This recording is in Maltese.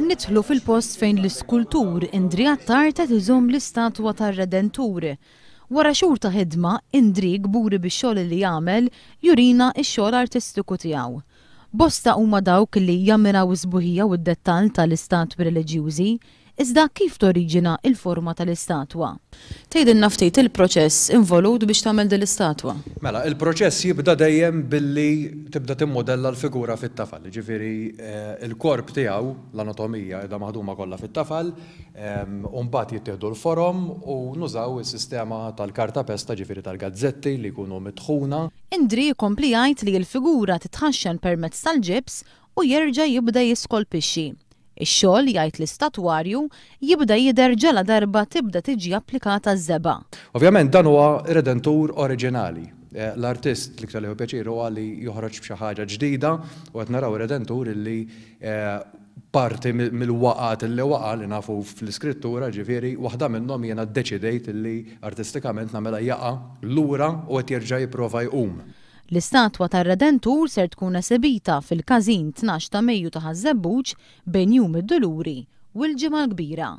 nitħlu fil-post fejn l-iskultur Indri Attar ta' tiżom l-istatwa tar-Redentur. Wara xhur ta' ħidma, Indri gburi bix-xogħol li jagħmel jurina x-xogħol artistiku tiegħu. Bosta huma dawk li u iżbuħija u d-dettal tal-istat reliġjużi, iżda kif toriġina il-forma tal-istatwa. Tgħidilna naftit il-proċess involut biex tagħmel din l-istatwa. Mela, il-proċess jibda dejjem billi tibda timmodella l-figura fit-tafal, ġifieri eh, il-korp tiegħu l-anatomija edha maħduma kollha fit-tafal, u mbagħad jittieħdu l-forom u nużaw is-sistema tal-karta pesta ġifieri tal-gazzetti li jkunu mitħuna. Indri jkompli jgħid li l-figura titħaxxan permezz tal-ġibs u jerġa' jibda jiskolpixxi. Ix-xogħol jgħid l-istatwarju jibda jidher ġala darba tibda tiġi applikata żeba. Ovvjament dan huwa redentur oriġinali. Eh, l-artist li li pjaċiru għalli joħroġ b'xi ħaġa ġdida u qed naraw redentur li eh, parti mill-waqat li waqa li nafu fl-iskrittura ġifiri, waħda minnhom jena deċidejt li artistikament namela jaqa l-ura u qed jerġa' jipprova jqum. L-istatwa tar-Redentur ser tkun esibita fil-każin 12 ta' Mejju ta' Ħażebbuġ bejn jum id-Duluri u l-ġimgħa l-kbira.